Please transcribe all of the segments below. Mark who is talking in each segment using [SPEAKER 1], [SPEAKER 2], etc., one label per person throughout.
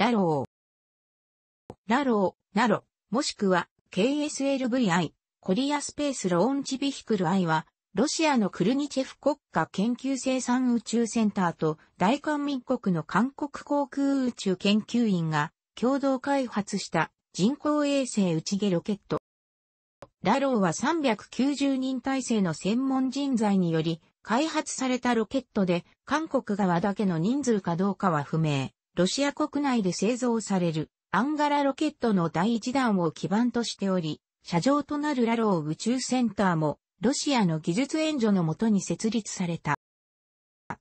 [SPEAKER 1] ラロー。ラロー、ナロ、もしくは KSLVI、コリアスペースローンチビヒクル I は、ロシアのクルニチェフ国家研究生産宇宙センターと大韓民国の韓国航空宇宙研究院が共同開発した人工衛星打ち毛ロケット。ラローは390人体制の専門人材により開発されたロケットで韓国側だけの人数かどうかは不明。ロシア国内で製造されるアンガラロケットの第1弾を基盤としており、車上となるラロー宇宙センターもロシアの技術援助のもとに設立された。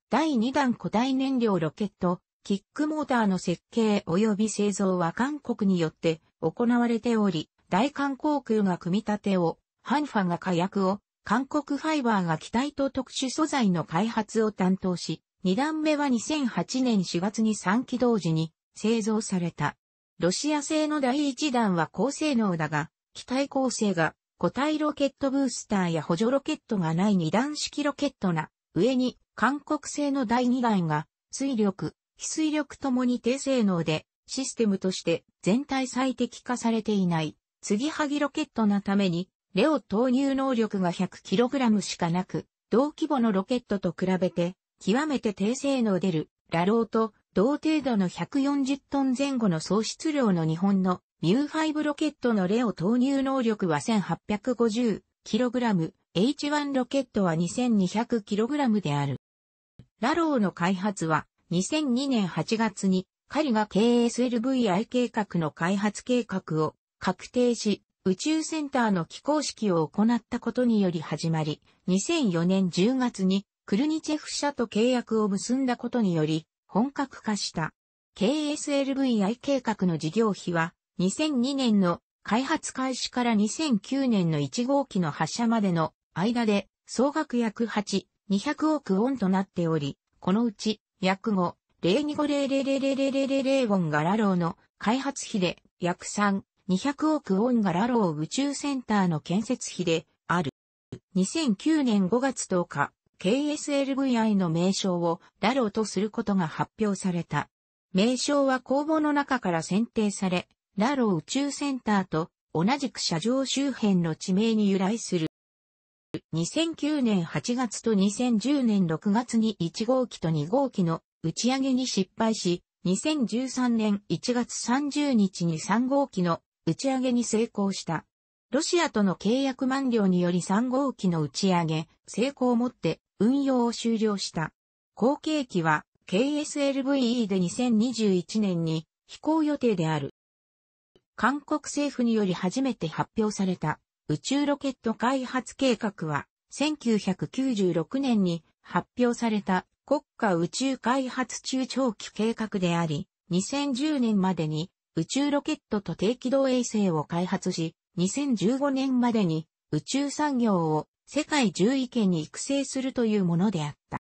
[SPEAKER 1] 第2弾古代燃料ロケット、キックモーターの設計及び製造は韓国によって行われており、大韓航空が組み立てを、ハンファが火薬を、韓国ファイバーが機体と特殊素材の開発を担当し、二段目は2008年4月に3機同時に製造された。ロシア製の第一弾は高性能だが、機体構成が固体ロケットブースターや補助ロケットがない二段式ロケットな上に韓国製の第二弾が水力、非水力ともに低性能でシステムとして全体最適化されていない継ぎはぎロケットなためにレオ投入能力が 100kg しかなく同規模のロケットと比べて極めて低性能出る、ラローと、同程度の140トン前後の総質量の日本のミュー5ロケットのレオ投入能力は 1850kg、H1 ロケットは 2200kg である。ラローの開発は2002年8月にカリが KSLVI 計画の開発計画を確定し、宇宙センターの起工式を行ったことにより始まり、2004年10月にクルニチェフ社と契約を結んだことにより、本格化した。KSLVI 計画の事業費は、2002年の開発開始から2009年の1号機の発射までの間で、総額約8、200億ウォンとなっており、このうち、約5、025000000ウォンガラローの開発費で、約3、200億ウォンガラロー宇宙センターの建設費である。2009年5月10日、KSLVI の名称をダロとすることが発表された。名称は公募の中から選定され、ダロ宇宙センターと同じく車上周辺の地名に由来する。2009年8月と2010年6月に1号機と2号機の打ち上げに失敗し、2013年1月30日に3号機の打ち上げに成功した。ロシアとの契約満了により3号機の打ち上げ、成功をもって運用を終了した。後継機は KSLVE で2021年に飛行予定である。韓国政府により初めて発表された宇宙ロケット開発計画は1996年に発表された国家宇宙開発中長期計画であり、2010年までに宇宙ロケットと低軌道衛星を開発し、2015年までに宇宙産業を世界10位圏に育成するというものであった。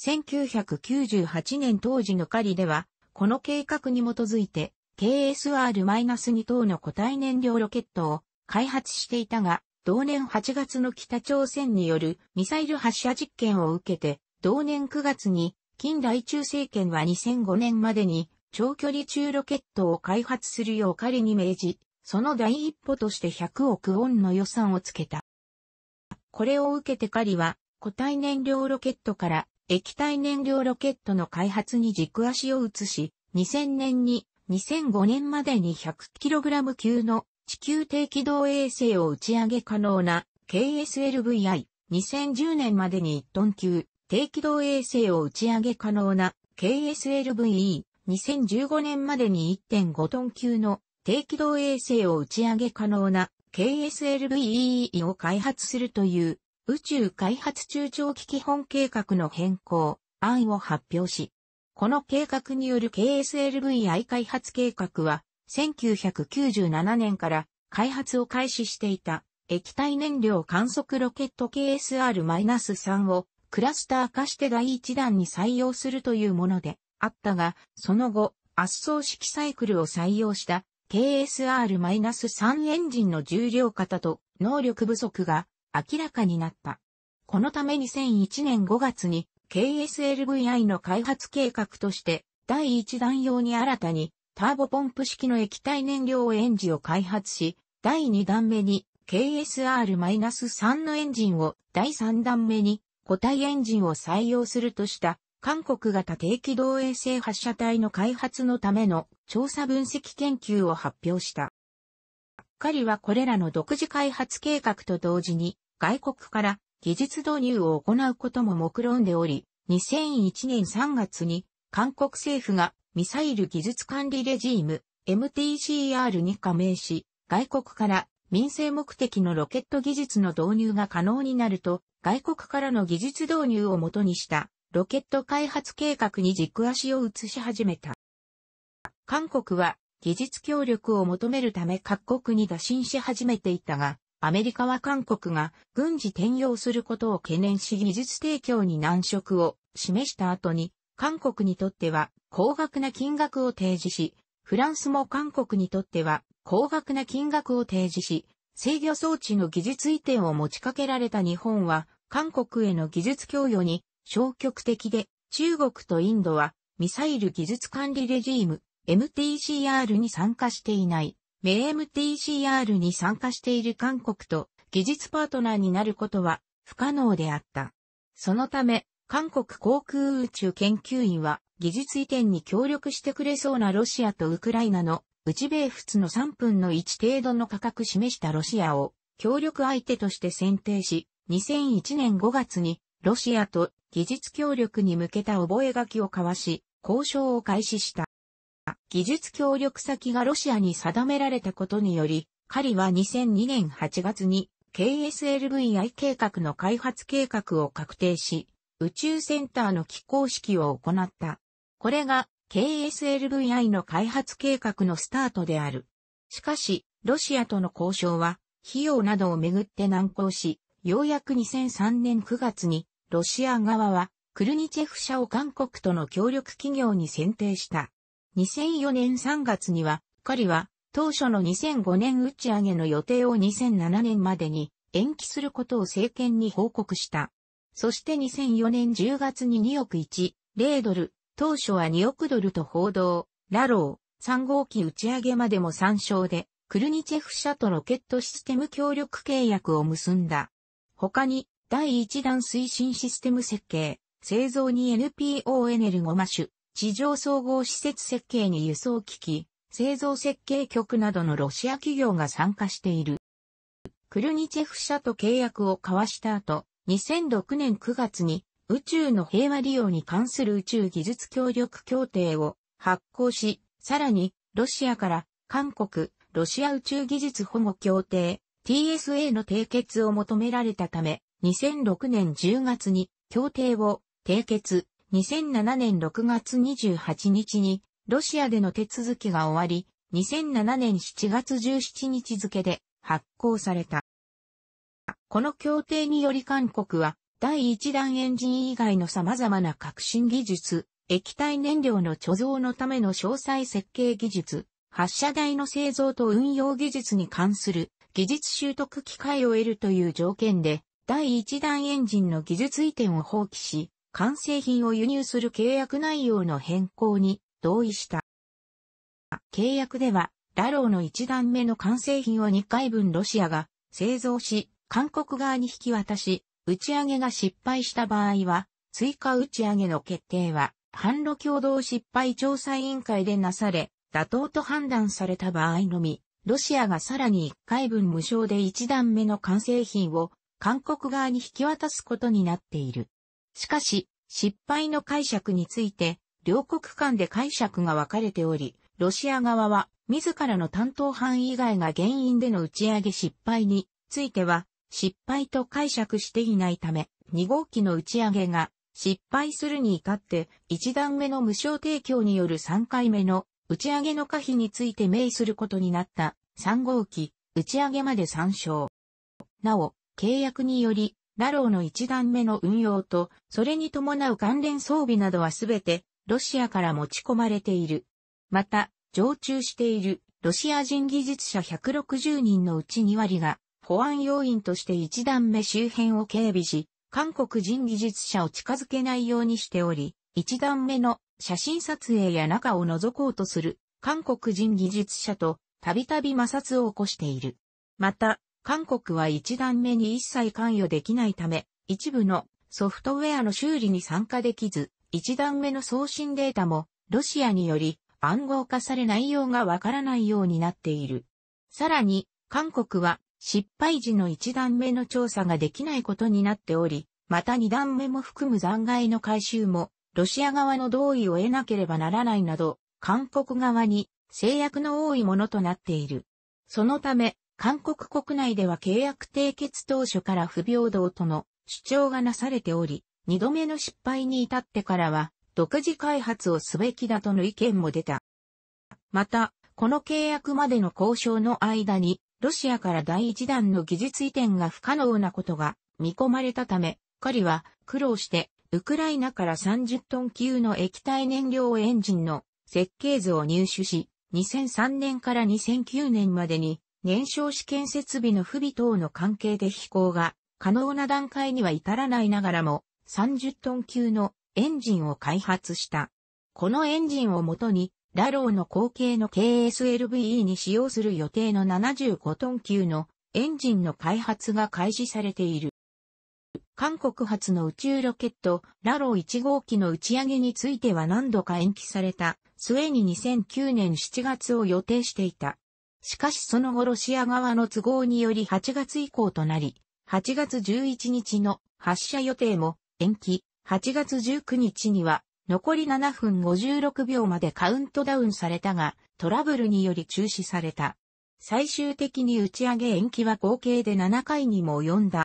[SPEAKER 1] 1998年当時の狩りでは、この計画に基づいて KSR-2 等の固体燃料ロケットを開発していたが、同年8月の北朝鮮によるミサイル発射実験を受けて、同年9月に近代中政権は2005年までに長距離中ロケットを開発するよう仮に命じ、その第一歩として100億ウォンの予算をつけた。これを受けてカリは固体燃料ロケットから液体燃料ロケットの開発に軸足を移し、2000年に2005年までに 100kg 級の地球低軌道衛星を打ち上げ可能な KSLVI、2010年までに1トン級低軌道衛星を打ち上げ可能な KSLVE、2015年までに1.5トン級の低軌道衛星を打ち上げ可能な KSLVEE を開発するという宇宙開発中長期基本計画の変更案を発表し、この計画による KSLVI 開発計画は1997年から開発を開始していた液体燃料観測ロケット KSR-3 をクラスター化して第一弾に採用するというものであったが、その後、圧送式サイクルを採用した KSR-3 エンジンの重量型と能力不足が明らかになった。このため2001年5月に KSLVI の開発計画として第1弾用に新たにターボポンプ式の液体燃料エンジンを開発し、第2弾目に KSR-3 のエンジンを第3弾目に固体エンジンを採用するとした韓国型低軌道衛星発射体の開発のための調査分析研究を発表した。リはこれらの独自開発計画と同時に外国から技術導入を行うことも目論んでおり、2001年3月に韓国政府がミサイル技術管理レジーム MTCR に加盟し、外国から民生目的のロケット技術の導入が可能になると、外国からの技術導入をもとにしたロケット開発計画に軸足を移し始めた。韓国は技術協力を求めるため各国に打診し始めていたが、アメリカは韓国が軍事転用することを懸念し技術提供に難色を示した後に、韓国にとっては高額な金額を提示し、フランスも韓国にとっては高額な金額を提示し、制御装置の技術移転を持ちかけられた日本は、韓国への技術供与に消極的で、中国とインドはミサイル技術管理レジーム MTCR に参加していない。名 MTCR に参加している韓国と技術パートナーになることは不可能であった。そのため、韓国航空宇宙研究院は技術移転に協力してくれそうなロシアとウクライナの内米仏の3分の1程度の価格示したロシアを協力相手として選定し、2001年5月にロシアと技術協力に向けた覚書を交わし、交渉を開始した。技術協力先がロシアに定められたことにより、狩りは2002年8月に KSLVI 計画の開発計画を確定し、宇宙センターの起工式を行った。これが KSLVI の開発計画のスタートである。しかし、ロシアとの交渉は、費用などをめぐって難航し、ようやく2003年9月にロシア側は、クルニチェフ社を韓国との協力企業に選定した。2004年3月には、彼は当初の2005年打ち上げの予定を2007年までに延期することを政権に報告した。そして2004年10月に2億1、0ドル、当初は2億ドルと報道、ラロー、3号機打ち上げまでも参照で、クルニチェフ社とロケットシステム協力契約を結んだ。他に、第1弾推進システム設計、製造に NPO エネルゴマシュ、地上総合施設設計に輸送機器、製造設計局などのロシア企業が参加している。クルニチェフ社と契約を交わした後、2006年9月に宇宙の平和利用に関する宇宙技術協力協定を発行し、さらにロシアから韓国、ロシア宇宙技術保護協定 TSA の締結を求められたため、2006年10月に協定を締結、2007年6月28日にロシアでの手続きが終わり、2007年7月17日付で発行された。この協定により韓国は第1弾エンジン以外の様々な革新技術、液体燃料の貯蔵のための詳細設計技術、発射台の製造と運用技術に関する技術習得機会を得るという条件で第1弾エンジンの技術移転を放棄し、完成品を輸入する契約内容の変更に同意した。契約では、ラローの1段目の完成品を2回分ロシアが製造し、韓国側に引き渡し、打ち上げが失敗した場合は、追加打ち上げの決定は、販路共同失敗調査委員会でなされ、妥当と判断された場合のみ、ロシアがさらに1回分無償で1段目の完成品を韓国側に引き渡すことになっている。しかし、失敗の解釈について、両国間で解釈が分かれており、ロシア側は、自らの担当班以外が原因での打ち上げ失敗については、失敗と解釈していないため、2号機の打ち上げが失敗するに至って、1段目の無償提供による3回目の打ち上げの可否について明することになった3号機打ち上げまで参照。なお、契約により、ラローの一段目の運用と、それに伴う関連装備などはすべて、ロシアから持ち込まれている。また、常駐している、ロシア人技術者160人のうち2割が、保安要員として一段目周辺を警備し、韓国人技術者を近づけないようにしており、一段目の写真撮影や中を覗こうとする韓国人技術者とたびたび摩擦を起こしている。また、韓国は一段目に一切関与できないため、一部のソフトウェアの修理に参加できず、一段目の送信データもロシアにより暗号化され内容がわからないようになっている。さらに、韓国は失敗時の一段目の調査ができないことになっており、また二段目も含む残骸の回収も、ロシア側の同意を得なければならないなど、韓国側に制約の多いものとなっている。そのため、韓国国内では契約締結当初から不平等との主張がなされており、二度目の失敗に至ってからは、独自開発をすべきだとの意見も出た。また、この契約までの交渉の間に、ロシアから第一弾の技術移転が不可能なことが見込まれたため、彼は苦労して、ウクライナから30トン級の液体燃料エンジンの設計図を入手し、2003年から2009年までに燃焼試験設備の不備等の関係で飛行が可能な段階には至らないながらも30トン級のエンジンを開発した。このエンジンをもとに、ラローの後継の KSLVE に使用する予定の75トン級のエンジンの開発が開始されている。韓国発の宇宙ロケット、ラロー1号機の打ち上げについては何度か延期された、末に2009年7月を予定していた。しかしその後ロシア側の都合により8月以降となり、8月11日の発射予定も延期、8月19日には残り7分56秒までカウントダウンされたが、トラブルにより中止された。最終的に打ち上げ延期は合計で7回にも及んだ。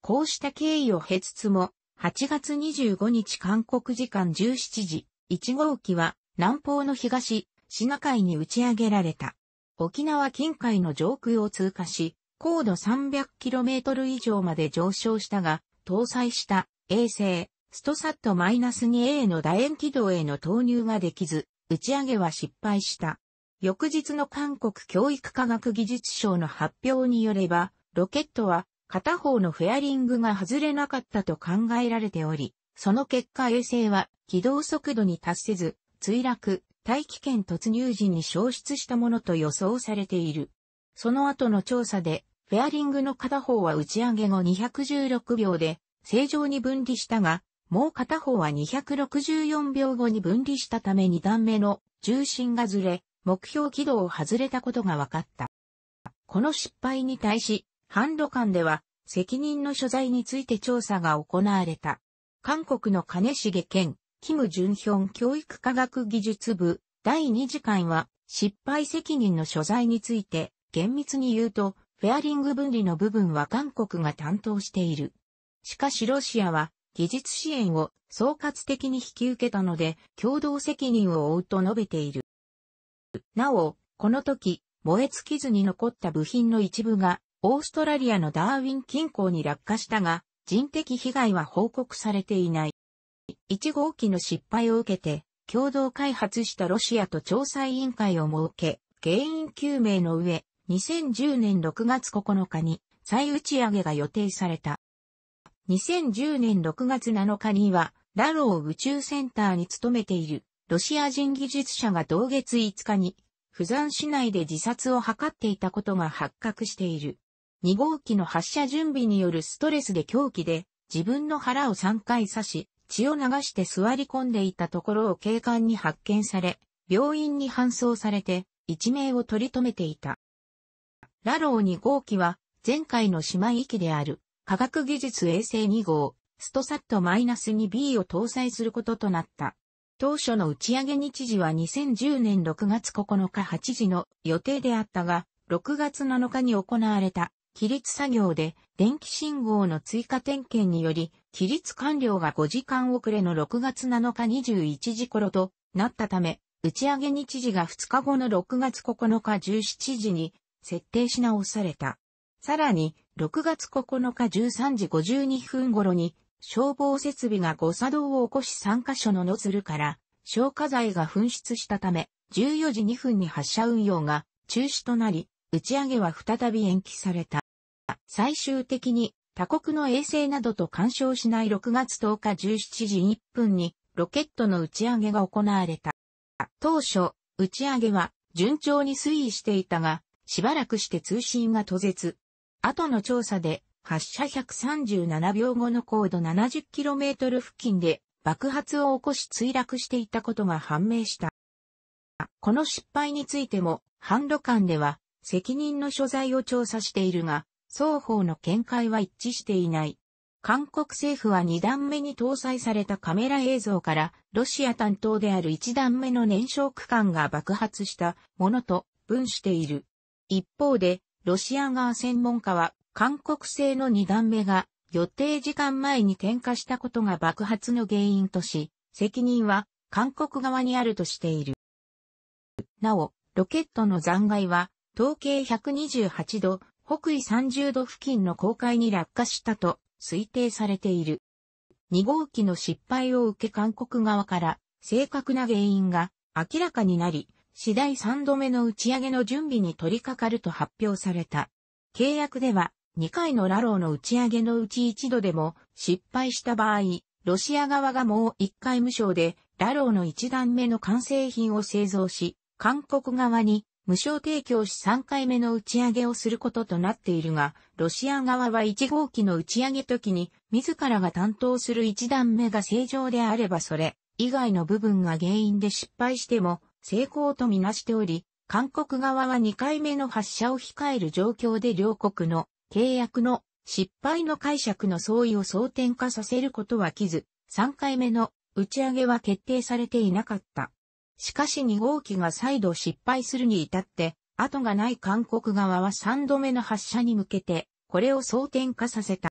[SPEAKER 1] こうした経緯を経つつも、8月25日韓国時間17時、1号機は南方の東、シナ海に打ち上げられた。沖縄近海の上空を通過し、高度 300km 以上まで上昇したが、搭載した衛星、ストサット -2A の楕円軌道への投入ができず、打ち上げは失敗した。翌日の韓国教育科学技術省の発表によれば、ロケットは片方のフェアリングが外れなかったと考えられており、その結果衛星は軌道速度に達せず、墜落、大気圏突入時に消失したものと予想されている。その後の調査で、フェアリングの片方は打ち上げ後216秒で正常に分離したが、もう片方は264秒後に分離したため2段目の重心がずれ、目標軌道を外れたことが分かった。この失敗に対し、販路間では責任の所在について調査が行われた。韓国の金重健キム・ジュンヒョン教育科学技術部第2次会は失敗責任の所在について厳密に言うとフェアリング分離の部分は韓国が担当している。しかしロシアは技術支援を総括的に引き受けたので共同責任を負うと述べている。なお、この時、燃え尽きずに残った部品の一部がオーストラリアのダーウィン近郊に落下したが人的被害は報告されていない。1号機の失敗を受けて、共同開発したロシアと調査委員会を設け、原因究明の上、2010年6月9日に再打ち上げが予定された。2010年6月7日には、ラロー宇宙センターに勤めているロシア人技術者が同月5日に、不山市内で自殺を図っていたことが発覚している。2号機の発射準備によるストレスで狂気で、自分の腹を3回刺し、血を流して座り込んでいたところを警官に発見され、病院に搬送されて、一命を取り留めていた。ラロー2号機は、前回の姉妹機である、科学技術衛星2号、ストサット -2B を搭載することとなった。当初の打ち上げ日時は2010年6月9日8時の予定であったが、6月7日に行われた起立作業で電気信号の追加点検により起立完了が5時間遅れの6月7日21時頃となったため、打ち上げ日時が2日後の6月9日17時に設定し直された。さらに、6月9日13時52分頃に、消防設備が誤作動を起こし3カ所のノズルから消火剤が噴出したため、14時2分に発射運用が中止となり、打ち上げは再び延期された。最終的に他国の衛星などと干渉しない6月10日17時1分にロケットの打ち上げが行われた。当初、打ち上げは順調に推移していたが、しばらくして通信が途絶。後の調査で、発射137秒後の高度 70km 付近で爆発を起こし墜落していたことが判明した。この失敗についても、反路間では責任の所在を調査しているが、双方の見解は一致していない。韓国政府は2段目に搭載されたカメラ映像から、ロシア担当である1段目の燃焼区間が爆発したものと分している。一方で、ロシア側専門家は、韓国製の2段目が予定時間前に点火したことが爆発の原因とし、責任は韓国側にあるとしている。なお、ロケットの残骸は、統計128度、北緯30度付近の航海に落下したと推定されている。2号機の失敗を受け韓国側から正確な原因が明らかになり、次第3度目の打ち上げの準備に取り掛かると発表された。契約では2回のラローの打ち上げのうち1度でも失敗した場合、ロシア側がもう1回無償でラローの1段目の完成品を製造し、韓国側に無償提供し3回目の打ち上げをすることとなっているが、ロシア側は1号機の打ち上げ時に、自らが担当する1段目が正常であればそれ、以外の部分が原因で失敗しても、成功とみなしており、韓国側は2回目の発射を控える状況で両国の契約の失敗の解釈の相違を争点化させることはきず、3回目の打ち上げは決定されていなかった。しかし2号機が再度失敗するに至って、後がない韓国側は3度目の発射に向けて、これを争点化させた。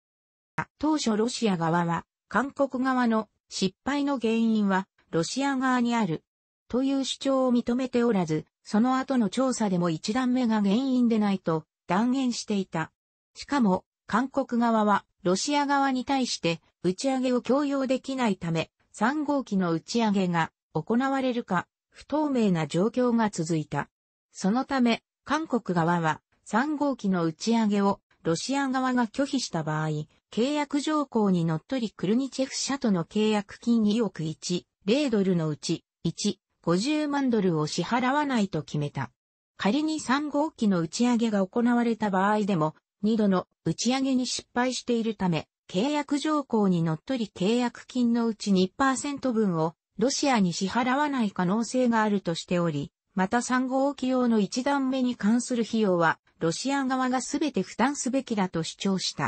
[SPEAKER 1] 当初ロシア側は、韓国側の失敗の原因は、ロシア側にある、という主張を認めておらず、その後の調査でも1段目が原因でないと断言していた。しかも、韓国側は、ロシア側に対して、打ち上げを強要できないため、3号機の打ち上げが行われるか不透明な状況が続いた。そのため、韓国側は3号機の打ち上げをロシア側が拒否した場合、契約条項にのっとりクルニチェフ社との契約金2億1、0ドルのうち、1、50万ドルを支払わないと決めた。仮に3号機の打ち上げが行われた場合でも、2度の打ち上げに失敗しているため、契約条項にのっとり契約金のうち2%分をロシアに支払わない可能性があるとしており、また3号機用の1段目に関する費用は、ロシア側が全て負担すべきだと主張した。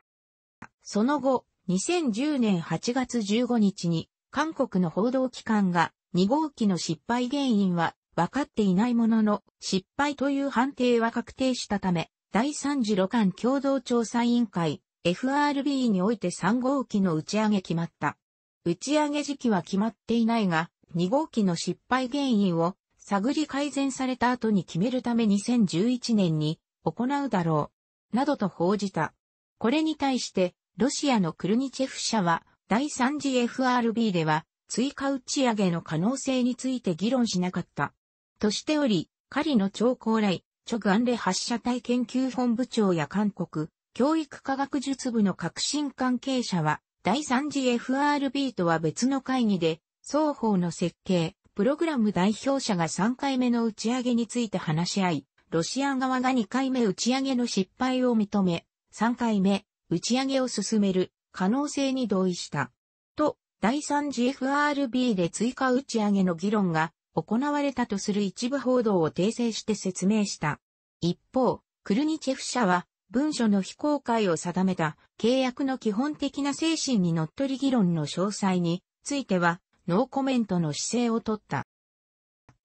[SPEAKER 1] その後、2010年8月15日に、韓国の報道機関が、2号機の失敗原因は分かっていないものの、失敗という判定は確定したため、第3次路間共同調査委員会、FRB において3号機の打ち上げ決まった。打ち上げ時期は決まっていないが、2号機の失敗原因を探り改善された後に決めるため2011年に行うだろう、などと報じた。これに対して、ロシアのクルニチェフ社は、第3次 FRB では、追加打ち上げの可能性について議論しなかった。としており、狩リの超高来、直安で発射体研究本部長や韓国、教育科学術部の革新関係者は、第3次 f r b とは別の会議で、双方の設計、プログラム代表者が3回目の打ち上げについて話し合い、ロシア側が2回目打ち上げの失敗を認め、3回目打ち上げを進める可能性に同意した。と、第3次 f r b で追加打ち上げの議論が行われたとする一部報道を訂正して説明した。一方、クルニチェフ社は文書の非公開を定めた契約の基本的な精神にのっとり議論の詳細についてはノーコメントの姿勢をとった。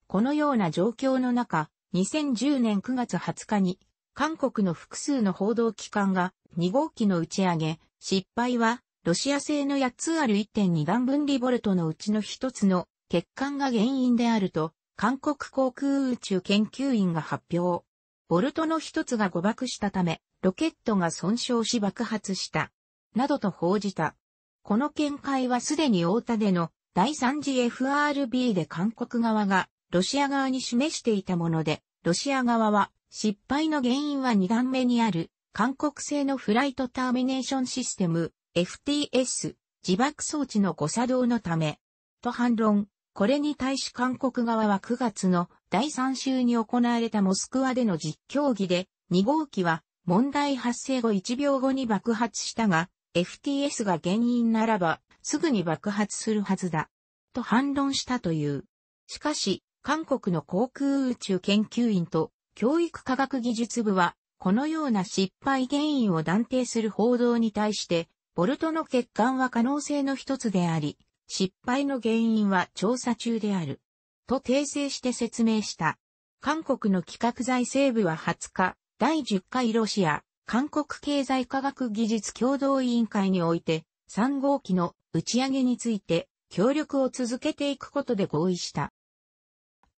[SPEAKER 1] このような状況の中、2010年9月20日に韓国の複数の報道機関が2号機の打ち上げ、失敗はロシア製の8つある1.2段分離ボルトのうちの1つの欠陥が原因であると韓国航空宇宙研究院が発表。ボルトの1つが誤爆したため、ロケットが損傷し爆発した、などと報じた。この見解はすでに大田での第3次 FRB で韓国側がロシア側に示していたもので、ロシア側は失敗の原因は2段目にある韓国製のフライトターミネーションシステム FTS 自爆装置の誤作動のためと反論。これに対し韓国側は9月の第3週に行われたモスクワでの実況儀で2号機は問題発生後1秒後に爆発したが、FTS が原因ならば、すぐに爆発するはずだ。と反論したという。しかし、韓国の航空宇宙研究院と教育科学技術部は、このような失敗原因を断定する報道に対して、ボルトの欠陥は可能性の一つであり、失敗の原因は調査中である。と訂正して説明した。韓国の企画財政部は20日、第10回ロシア、韓国経済科学技術共同委員会において、3号機の打ち上げについて協力を続けていくことで合意した。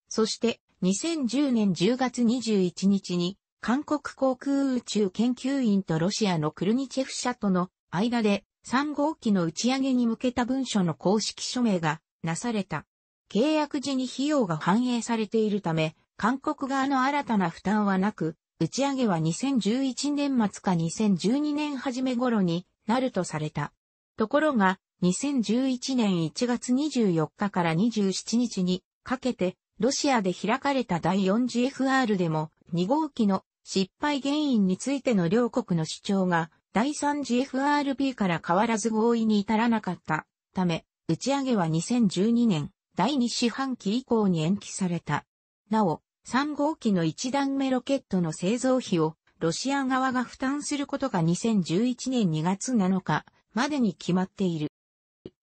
[SPEAKER 1] そして、2010年10月21日に、韓国航空宇宙研究院とロシアのクルニチェフ社との間で3号機の打ち上げに向けた文書の公式署名がなされた。契約時に費用が反映されているため、韓国側の新たな負担はなく、打ち上げは2011年末か2012年初め頃になるとされた。ところが、2011年1月24日から27日にかけて、ロシアで開かれた第 4GFR でも、2号機の失敗原因についての両国の主張が、第 3GFRB から変わらず合意に至らなかったため、打ち上げは2012年第2四半期以降に延期された。なお、3号機の1段目ロケットの製造費をロシア側が負担することが2011年2月7日までに決まっている。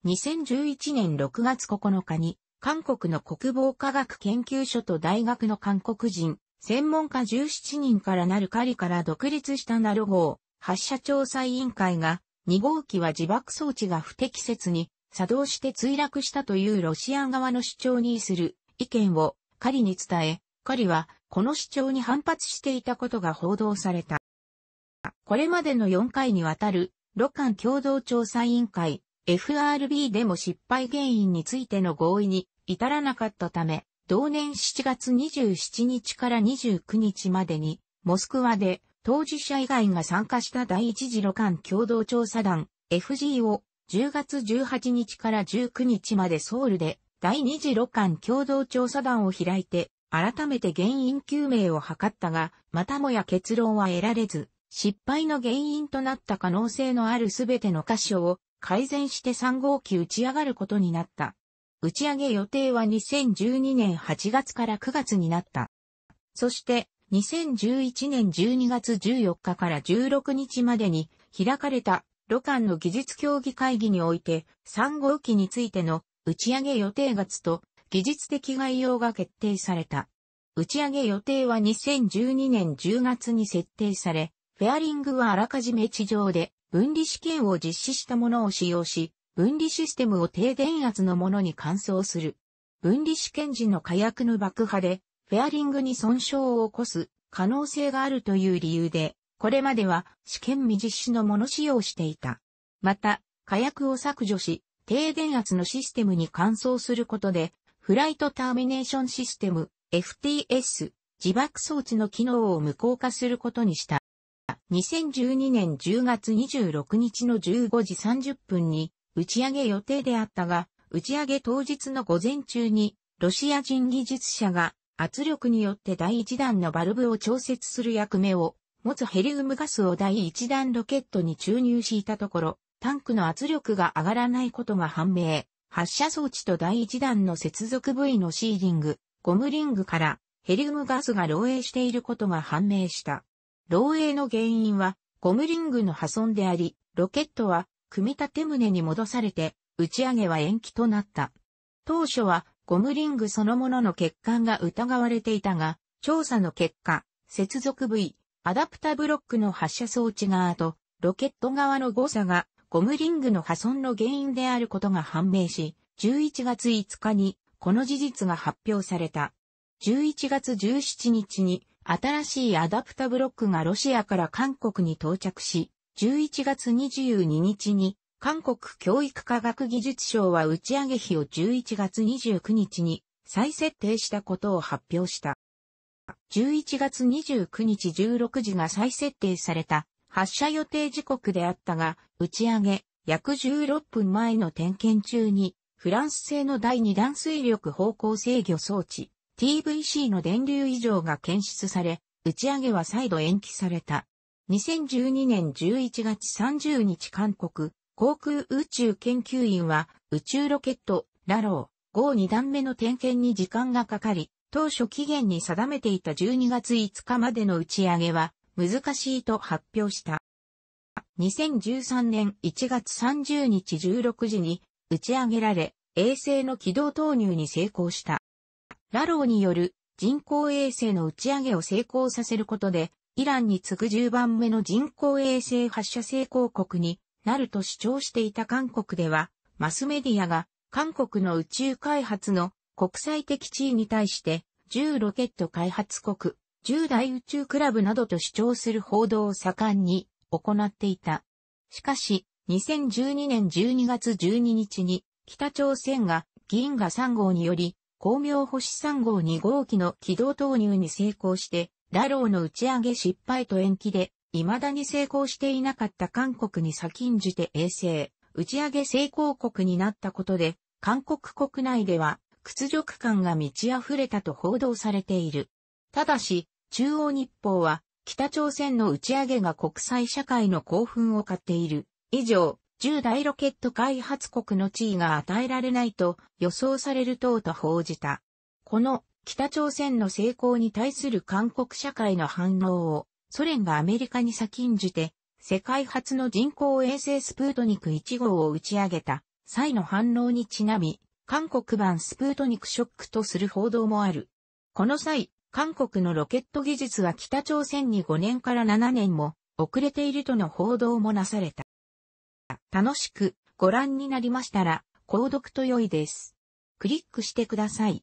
[SPEAKER 1] 2011年6月9日に韓国の国防科学研究所と大学の韓国人、専門家17人からなるカリから独立したナロ号発射調査委員会が2号機は自爆装置が不適切に作動して墜落したというロシア側の主張にする意見をりに伝え、彼はこの主張に反発していたことが報道された。これまでの4回にわたる、ロン共同調査委員会、FRB でも失敗原因についての合意に至らなかったため、同年7月27日から29日までに、モスクワで当事者以外が参加した第一次ロン共同調査団 FG を10月18日から19日までソウルで第二次ロン共同調査団を開いて改めて原因究明を図ったが、またもや結論は得られず、失敗の原因となった可能性のあるすべての箇所を改善して3号機打ち上がることになった。打ち上げ予定は2012年8月から9月になった。そして、2011年12月14日から16日までに開かれたロカンの技術協議会議において3号機についての打ち上げ予定月と技術的概要が決定された。打ち上げ予定は2012年10月に設定され、フェアリングはあらかじめ地上で分離試験を実施したものを使用し、分離システムを低電圧のものに換装する。分離試験時の火薬の爆破で、フェアリングに損傷を起こす可能性があるという理由で、これまでは試験未実施のもの使用していた。また、火薬を削除し、低電圧のシステムに換装することで、フライトターミネーションシステム、FTS、自爆装置の機能を無効化することにした。2012年10月26日の15時30分に打ち上げ予定であったが、打ち上げ当日の午前中にロシア人技術者が圧力によって第1弾のバルブを調節する役目を持つヘリウムガスを第1弾ロケットに注入していたところ、タンクの圧力が上がらないことが判明。発射装置と第1弾の接続部位のシーリング、ゴムリングからヘリウムガスが漏洩していることが判明した。漏洩の原因はゴムリングの破損であり、ロケットは組み立て胸に戻されて打ち上げは延期となった。当初はゴムリングそのものの欠陥が疑われていたが、調査の結果、接続部位、アダプタブロックの発射装置側とロケット側の誤差がゴムリングの破損の原因であることが判明し、11月5日にこの事実が発表された。11月17日に新しいアダプタブロックがロシアから韓国に到着し、11月22日に韓国教育科学技術省は打ち上げ日を11月29日に再設定したことを発表した。11月29日16時が再設定された発射予定時刻であったが、打ち上げ、約16分前の点検中に、フランス製の第2弾水力方向制御装置、TVC の電流異常が検出され、打ち上げは再度延期された。2012年11月30日韓国、航空宇宙研究院は、宇宙ロケット、ラロー、号2段目の点検に時間がかかり、当初期限に定めていた12月5日までの打ち上げは、難しいと発表した。2013年1月30日16時に打ち上げられ、衛星の軌道投入に成功した。ラローによる人工衛星の打ち上げを成功させることで、イランに次ぐ10番目の人工衛星発射成功国になると主張していた韓国では、マスメディアが韓国の宇宙開発の国際的地位に対して、10ロケット開発国十大宇宙クラブなどと主張する報道を盛んに行っていた。しかし、2012年12月12日に北朝鮮が銀河3号により光明星3号2号機の軌道投入に成功して、ラローの打ち上げ失敗と延期で、未だに成功していなかった韓国に先んじて衛星、打ち上げ成功国になったことで、韓国国内では屈辱感が満ち溢れたと報道されている。ただし、中央日報は、北朝鮮の打ち上げが国際社会の興奮を買っている。以上、10大ロケット開発国の地位が与えられないと予想される等と報じた。この北朝鮮の成功に対する韓国社会の反応をソ連がアメリカに先んじて世界初の人工衛星スプートニク1号を打ち上げた際の反応にちなみ韓国版スプートニクショックとする報道もある。この際、韓国のロケット技術は北朝鮮に5年から7年も遅れているとの報道もなされた。楽しくご覧になりましたら、購読と良いです。クリックしてください。